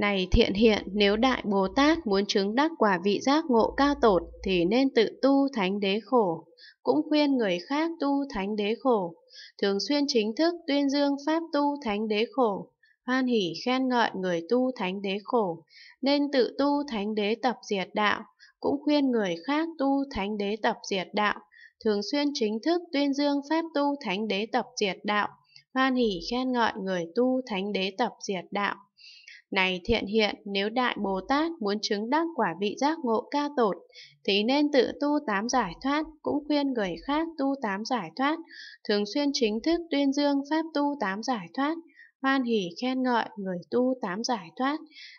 Này thiện hiện, nếu Đại Bồ Tát muốn chứng đắc quả vị giác ngộ cao tột thì nên tự tu thánh đế khổ, cũng khuyên người khác tu thánh đế khổ, thường xuyên chính thức tuyên dương pháp tu thánh đế khổ, hoan hỷ khen ngợi người tu thánh đế khổ, nên tự tu thánh đế tập diệt đạo, cũng khuyên người khác tu thánh đế tập diệt đạo, thường xuyên chính thức tuyên dương pháp tu thánh đế tập diệt đạo, hoan hỷ khen ngợi người tu thánh đế tập diệt đạo. Này thiện hiện, nếu Đại Bồ Tát muốn chứng đắc quả vị giác ngộ ca tột, thì nên tự tu tám giải thoát, cũng khuyên người khác tu tám giải thoát, thường xuyên chính thức tuyên dương pháp tu tám giải thoát, hoan hỉ khen ngợi người tu tám giải thoát,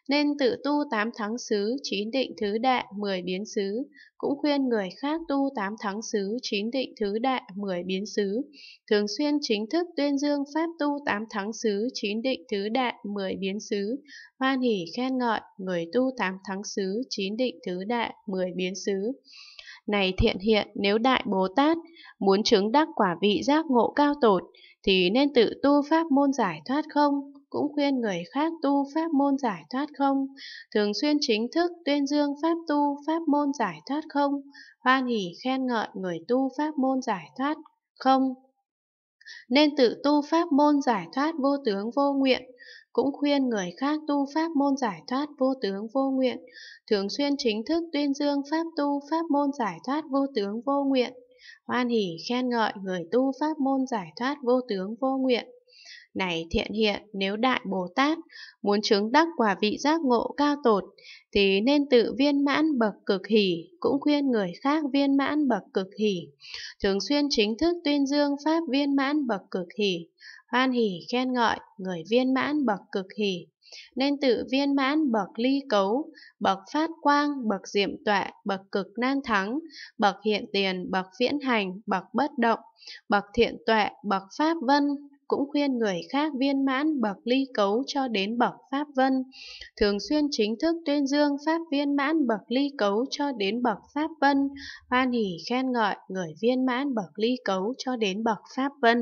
nên tự tu tám thắng xứ, chín định thứ đệ mười biến xứ, cũng khuyên người khác tu tám thắng xứ, chín định thứ đệ mười biến xứ, thường xuyên chính thức tuyên dương pháp tu tám thắng xứ, chín định thứ đệ mười biến xứ, hoan hỉ khen ngợi người tu tám thắng xứ, chín định thứ đệ mười biến xứ. Này thiện hiện, nếu Đại Bồ Tát muốn chứng đắc quả vị giác ngộ cao tột, thì nên tự tu pháp môn giải thoát không, cũng khuyên người khác tu pháp môn giải thoát không, thường xuyên chính thức tuyên dương pháp tu pháp môn giải thoát không, hoan hỉ khen ngợi người tu pháp môn giải thoát không. Nên tự tu pháp môn giải thoát vô tướng vô nguyện, cũng khuyên người khác tu pháp môn giải thoát vô tướng vô nguyện, thường xuyên chính thức tuyên dương pháp tu pháp môn giải thoát vô tướng vô nguyện, hoan hỉ khen ngợi người tu pháp môn giải thoát vô tướng vô nguyện. Này thiện hiện, nếu Đại Bồ Tát muốn chứng đắc quả vị giác ngộ cao tột, thì nên tự viên mãn bậc cực hỷ, cũng khuyên người khác viên mãn bậc cực hỷ. Thường xuyên chính thức tuyên dương Pháp viên mãn bậc cực hỷ, hoan hỷ khen ngợi người viên mãn bậc cực hỷ. Nên tự viên mãn bậc ly cấu, bậc phát quang, bậc diệm tọa, bậc cực nan thắng, bậc hiện tiền, bậc viễn hành, bậc bất động, bậc thiện tọa bậc pháp vân, cũng khuyên người khác viên mãn bậc ly cấu cho đến bậc pháp vân. Thường xuyên chính thức tuyên dương pháp viên mãn bậc ly cấu cho đến bậc pháp vân, hoan hỉ khen ngợi người viên mãn bậc ly cấu cho đến bậc pháp vân.